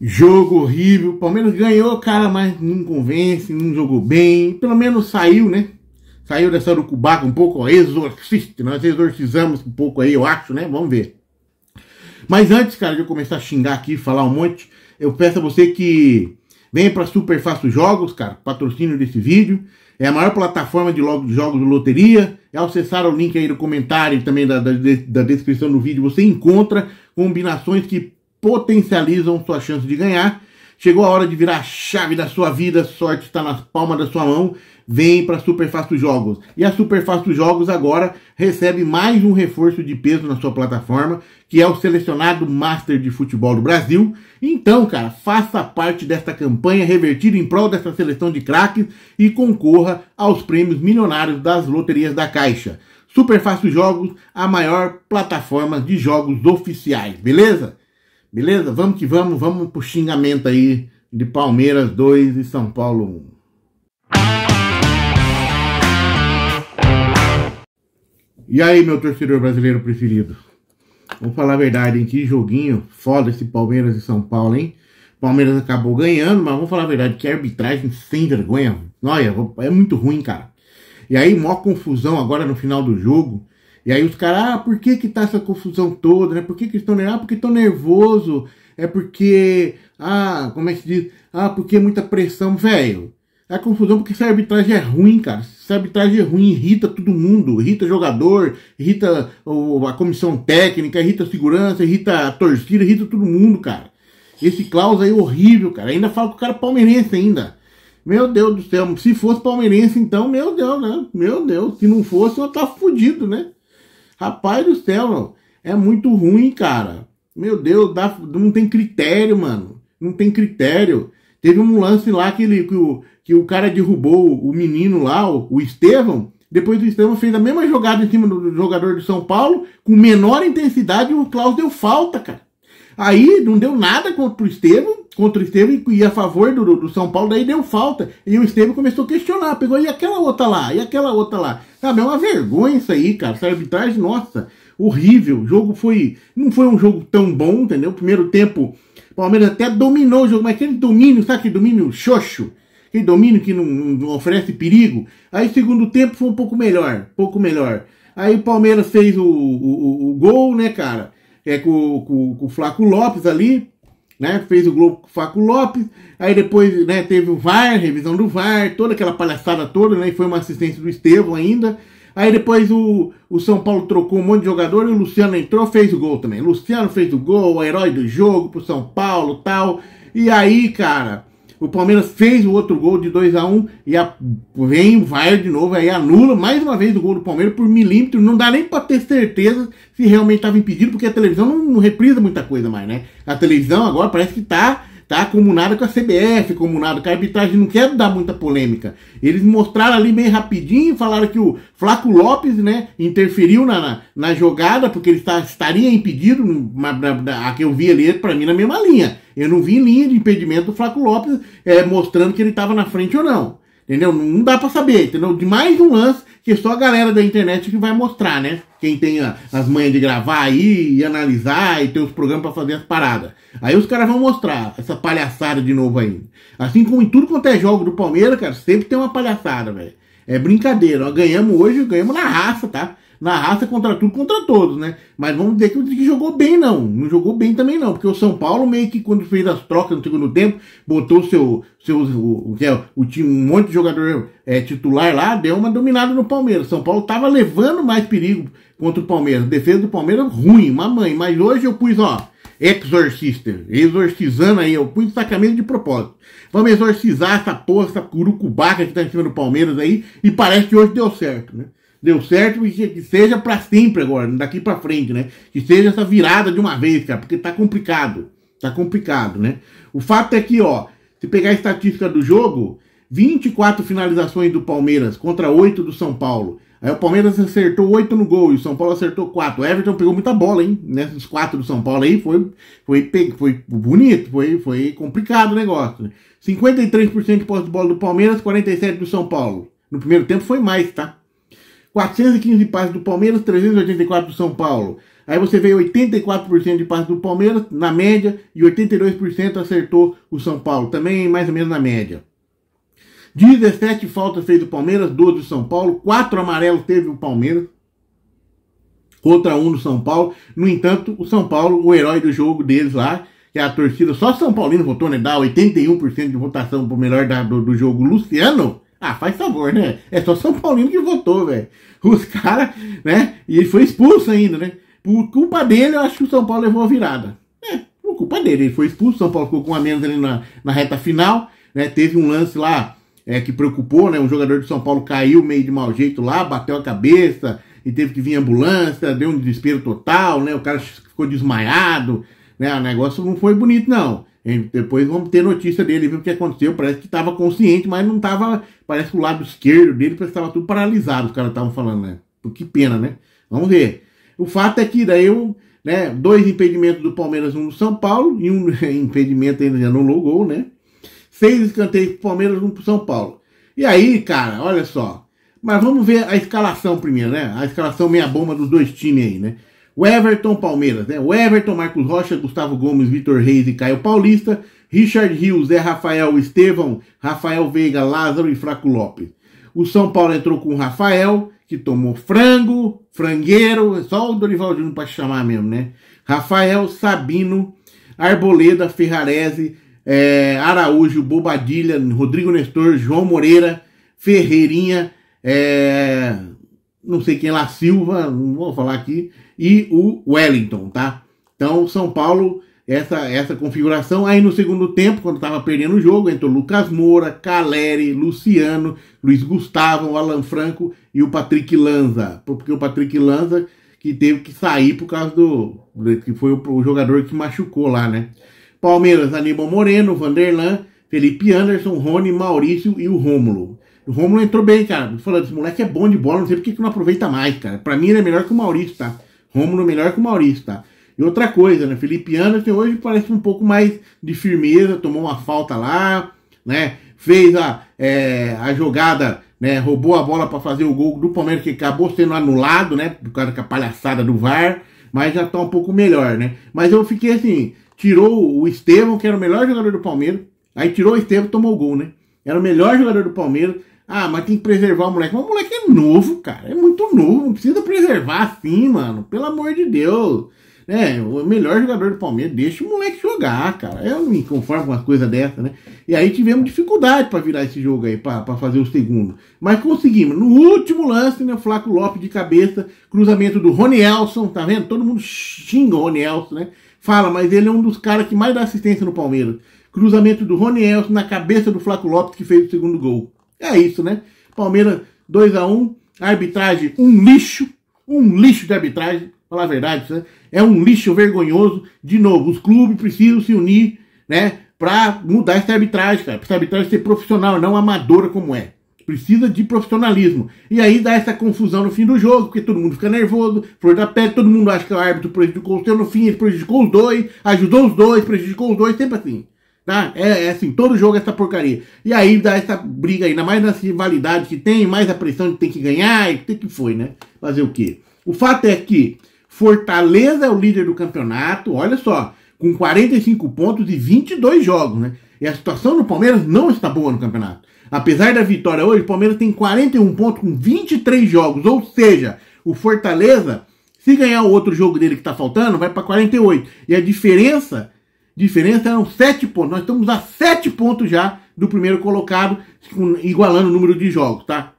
Jogo horrível. O Palmeiras ganhou, cara, mas não convence, não jogou bem. Pelo menos saiu, né? Saiu dessa urucubaca um pouco, ó, exorcista. Nós exorcizamos um pouco aí, eu acho, né? Vamos ver. Mas antes, cara, de eu começar a xingar aqui, falar um monte, eu peço a você que venha para Super Fácil Jogos, cara, patrocínio desse vídeo. É a maior plataforma de jogos de loteria. É acessar o link aí do comentário e também da, da, da descrição do vídeo. Você encontra combinações que potencializam sua chance de ganhar. Chegou a hora de virar a chave da sua vida, sorte está na palma da sua mão. Vem para a Superfácil Jogos. E a Superfácil Jogos agora recebe mais um reforço de peso na sua plataforma, que é o selecionado Master de Futebol do Brasil. Então, cara, faça parte desta campanha revertida em prol dessa seleção de craques e concorra aos prêmios milionários das loterias da Caixa. Superfácil Jogos, a maior plataforma de jogos oficiais, beleza? Beleza? Vamos que vamos, vamos pro xingamento aí de Palmeiras 2 e São Paulo 1. E aí, meu torcedor brasileiro preferido? Vamos falar a verdade, hein? que joguinho foda esse Palmeiras e São Paulo, hein? Palmeiras acabou ganhando, mas vamos falar a verdade, que arbitragem sem vergonha. Olha, é muito ruim, cara. E aí, maior confusão agora no final do jogo. E aí os caras, ah, por que que tá essa confusão toda, né? Por que que estão nervosos? Ah, porque estão nervoso. É porque, ah, como é que se diz? Ah, porque é muita pressão, velho. É confusão porque essa arbitragem é ruim, cara. Essa arbitragem é ruim, irrita todo mundo, irrita jogador, irrita a comissão técnica, irrita a segurança, irrita a torcida, irrita todo mundo, cara. Esse Klaus aí é horrível, cara. Ainda fala que o cara é palmeirense ainda. Meu Deus do céu, se fosse palmeirense então, meu Deus, né? Meu Deus, se não fosse eu tava fudido, né? Rapaz do céu, mano, é muito ruim, cara. Meu Deus, dá, não tem critério, mano. Não tem critério. Teve um lance lá que, ele, que, o, que o cara derrubou o menino lá, o, o Estevão. Depois o Estevão fez a mesma jogada em cima do jogador de São Paulo, com menor intensidade, e o Klaus deu falta, cara. Aí não deu nada contra o Estevam, contra o Estevam e a favor do, do São Paulo, daí deu falta. E o Estevam começou a questionar, pegou e aquela outra lá, e aquela outra lá. Sabe, é uma vergonha isso aí, cara. Essa arbitragem, nossa, horrível. O jogo foi. Não foi um jogo tão bom, entendeu? Primeiro tempo, o Palmeiras até dominou o jogo, mas aquele domínio, sabe aquele domínio xoxo? Aquele domínio que não, não oferece perigo. Aí segundo tempo foi um pouco melhor, pouco melhor. Aí o Palmeiras fez o, o, o, o gol, né, cara? é, com, com, com o Flaco Lopes ali, né? Fez o Globo com o Flaco Lopes, aí depois né, teve o VAR, revisão do VAR, toda aquela palhaçada toda, né? E foi uma assistência do Estevão ainda. Aí depois o, o São Paulo trocou um monte de jogador e o Luciano entrou, fez o gol também. Luciano fez o gol, o herói do jogo pro São Paulo tal. E aí, cara, o Palmeiras fez o outro gol de 2 a 1 um, e a, vem o VAR de novo, aí anula mais uma vez o gol do Palmeiras por milímetro. Não dá nem para ter certeza se realmente estava impedido, porque a televisão não, não reprisa muita coisa mais, né? A televisão agora parece que tá Tá acumulado com a CBF, acumulado com a arbitragem, não quero dar muita polêmica. Eles mostraram ali bem rapidinho, falaram que o Flaco Lopes, né, interferiu na, na, na jogada, porque ele está, estaria impedido, na, na, na, a que eu vi ali, para mim, na mesma linha. Eu não vi linha de impedimento do Flaco Lopes é, mostrando que ele estava na frente ou não. Entendeu? Não dá para saber, entendeu? De mais um lance que só a galera da internet que vai mostrar, né? Quem tem as manhas de gravar aí e analisar e tem os programas para fazer as paradas. Aí os caras vão mostrar essa palhaçada de novo ainda. Assim como em tudo quanto é jogo do Palmeiras, cara, sempre tem uma palhaçada, velho. É brincadeira. Ó, ganhamos hoje, ganhamos na raça, tá? na raça contra tudo, contra todos, né? Mas vamos dizer que o que jogou bem, não. Não jogou bem também, não. Porque o São Paulo, meio que quando fez as trocas no segundo tempo, botou seu, seu, o, o, é, o time, um monte de jogador é, titular lá, deu uma dominada no Palmeiras. São Paulo tava levando mais perigo contra o Palmeiras. Defesa do Palmeiras ruim, mamãe. Mas hoje eu pus, ó, exorcista, exorcizando aí, eu pus sacamento de propósito. Vamos exorcizar essa porra, essa curucubaca que tá em cima do Palmeiras aí, e parece que hoje deu certo, né? deu certo e que seja para sempre agora, daqui para frente, né? Que seja essa virada de uma vez, cara, porque tá complicado. Tá complicado, né? O fato é que, ó, se pegar a estatística do jogo, 24 finalizações do Palmeiras contra 8 do São Paulo. Aí o Palmeiras acertou 8 no gol e o São Paulo acertou 4. O Everton pegou muita bola, hein? Nesses 4 do São Paulo aí foi, foi, foi bonito, foi, foi complicado o negócio. 53% né? de posse de bola do Palmeiras, 47% do São Paulo. No primeiro tempo foi mais, tá? 415 passes do Palmeiras, 384 do São Paulo. Aí você vê 84% de passes do Palmeiras, na média, e 82% acertou o São Paulo, também mais ou menos na média. 17 faltas fez o Palmeiras, 12 do São Paulo, 4 amarelos teve o Palmeiras, contra 1 do São Paulo. No entanto, o São Paulo, o herói do jogo deles lá, que é a torcida, só São Paulino votou, né? Dá 81% de votação pro melhor da, do, do jogo, Luciano. Ah, faz favor, né? É só São Paulino que votou, velho. Os caras, né? E ele foi expulso ainda, né? Por culpa dele, eu acho que o São Paulo levou a virada. É, por culpa dele. Ele foi expulso, São Paulo ficou com a menos ali na, na reta final, né? Teve um lance lá é, que preocupou, né? Um jogador de São Paulo caiu meio de mau jeito lá, bateu a cabeça e teve que vir ambulância, deu um desespero total, né? O cara ficou desmaiado, né? O negócio não foi bonito, não depois vamos ter notícia dele, ver o que aconteceu. Parece que estava consciente, mas não estava. Parece que o lado esquerdo dele estava tudo paralisado, os caras estavam falando, né? Que pena, né? Vamos ver. O fato é que daí eu, né, dois impedimentos do Palmeiras, um do São Paulo, e um né, impedimento ainda no não logou, né? Seis escanteios pro Palmeiras, um pro São Paulo. E aí, cara, olha só. Mas vamos ver a escalação primeiro, né? A escalação meia-bomba dos dois times aí, né? O Everton Palmeiras, né? O Everton, Marcos Rocha, Gustavo Gomes, Vitor Reis e Caio Paulista. Richard Rios, Zé Rafael, Estevão, Rafael Veiga, Lázaro e Fraco Lopes. O São Paulo entrou com o Rafael, que tomou frango, frangueiro, é só o Dorival Júnior para chamar mesmo, né? Rafael, Sabino, Arboleda, Ferrarese, é, Araújo, Bobadilha, Rodrigo Nestor, João Moreira, Ferreirinha, é, não sei quem lá, Silva, não vou falar aqui, e o Wellington, tá? Então, São Paulo, essa, essa configuração. Aí no segundo tempo, quando estava perdendo o jogo, entrou Lucas Moura, Caleri, Luciano, Luiz Gustavo, Alan Franco e o Patrick Lanza. Porque o Patrick Lanza que teve que sair por causa do. que foi o, o jogador que machucou lá, né? Palmeiras, Aníbal Moreno, Vanderlan, Felipe Anderson, Rony, Maurício e o Rômulo. O Romulo entrou bem, cara. Falando, esse moleque é bom de bola, não sei por que não aproveita mais, cara. Pra mim ele é melhor que o Maurício, tá? Romulo é melhor que o Maurício, tá? E outra coisa, né? Felipe Anderson hoje parece um pouco mais de firmeza, tomou uma falta lá, né? Fez a, é, a jogada, né? Roubou a bola para fazer o gol do Palmeiras, que acabou sendo anulado, né? Por causa da palhaçada do VAR, mas já tá um pouco melhor, né? Mas eu fiquei assim, tirou o Estevão, que era o melhor jogador do Palmeiras, aí tirou o Estevão tomou o gol, né? Era o melhor jogador do Palmeiras. Ah, mas tem que preservar o moleque. Mas o moleque é novo, cara. É muito novo. Não precisa preservar assim, mano. Pelo amor de Deus. É, o melhor jogador do Palmeiras, deixa o moleque jogar, cara. Eu não me conformo com uma coisa dessa, né? E aí tivemos dificuldade para virar esse jogo aí, para fazer o segundo. Mas conseguimos. No último lance, né? Flaco Lopes de cabeça, cruzamento do Ronielson, tá vendo? Todo mundo xinga o Ronielson, né? Fala, mas ele é um dos caras que mais dá assistência no Palmeiras. Cruzamento do Rony Elson na cabeça do Flaco Lopes, que fez o segundo gol. É isso, né? Palmeiras 2 a 1 arbitragem um lixo, um lixo de arbitragem, falar a verdade, né? é um lixo vergonhoso. De novo, os clubes precisam se unir, né, para mudar essa arbitragem, cara, pra essa arbitragem ser profissional, não amadora como é. Precisa de profissionalismo. E aí dá essa confusão no fim do jogo, porque todo mundo fica nervoso, flor da pele, todo mundo acha que o árbitro prejudicou o seu, no fim ele prejudicou os dois, ajudou os dois, prejudicou os dois, sempre assim. Tá? É, é, assim, todo jogo é essa porcaria. E aí dá essa briga ainda mais na rivalidade que tem, mais a pressão de ter que ganhar, e ter que foi, né? Fazer o quê? O fato é que Fortaleza é o líder do campeonato, olha só, com 45 pontos e 22 jogos, né? E a situação do Palmeiras não está boa no campeonato. Apesar da vitória hoje, o Palmeiras tem 41 pontos com 23 jogos, ou seja, o Fortaleza, se ganhar o outro jogo dele que está faltando, vai para 48. E a diferença diferença eram sete pontos. Nós estamos a sete pontos já do primeiro colocado, igualando o número de jogos, tá?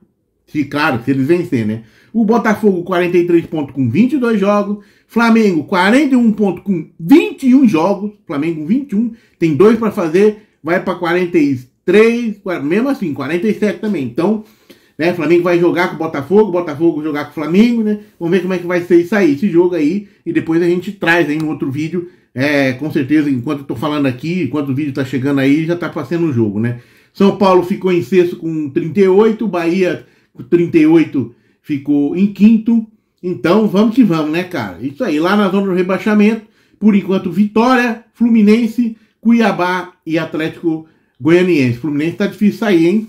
Se, claro, se eles vencer, né? O Botafogo, 43 pontos com 22 jogos. Flamengo, 41 pontos com 21 jogos. Flamengo, 21. Tem dois para fazer. Vai para 43, mesmo assim, 47 também. Então, né? Flamengo vai jogar com o Botafogo, Botafogo jogar com o Flamengo, né? Vamos ver como é que vai ser isso aí, esse jogo aí. E depois a gente traz aí um outro vídeo é, com certeza, enquanto estou falando aqui, enquanto o vídeo está chegando aí, já está passando o jogo, né? São Paulo ficou em sexto com 38, Bahia com 38 ficou em quinto. Então vamos que vamos, né, cara? Isso aí, lá na zona do rebaixamento, por enquanto, Vitória, Fluminense, Cuiabá e Atlético Goianiense. Fluminense tá difícil sair, hein?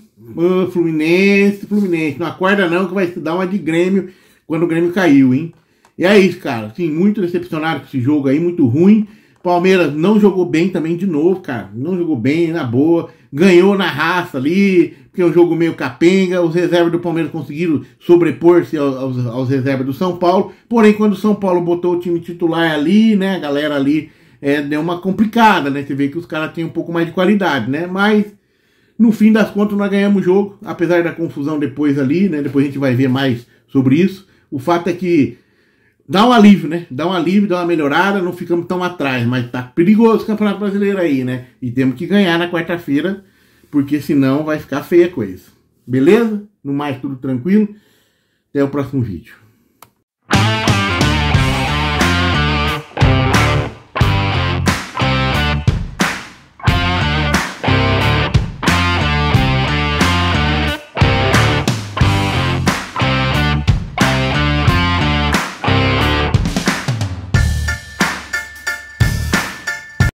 Fluminense, Fluminense, não acorda não que vai se dar uma de Grêmio quando o Grêmio caiu, hein? E é isso, cara. Sim, muito decepcionado com esse jogo aí, muito ruim. Palmeiras não jogou bem também de novo, cara. Não jogou bem, na boa. Ganhou na raça ali, porque é um jogo meio capenga. Os reservas do Palmeiras conseguiram sobrepor-se aos, aos, reservas do São Paulo. Porém, quando o São Paulo botou o time titular ali, né, a galera ali é, deu uma complicada, né? Você vê que os caras têm um pouco mais de qualidade, né? Mas, no fim das contas, nós ganhamos o jogo. Apesar da confusão depois ali, né? Depois a gente vai ver mais sobre isso. O fato é que dá um alívio, né? Dá um alívio, dá uma melhorada, não ficamos tão atrás, mas tá perigoso o Campeonato Brasileiro aí, né? E temos que ganhar na quarta-feira, porque senão vai ficar feia a coisa. Beleza? No mais, tudo tranquilo. Até o próximo vídeo.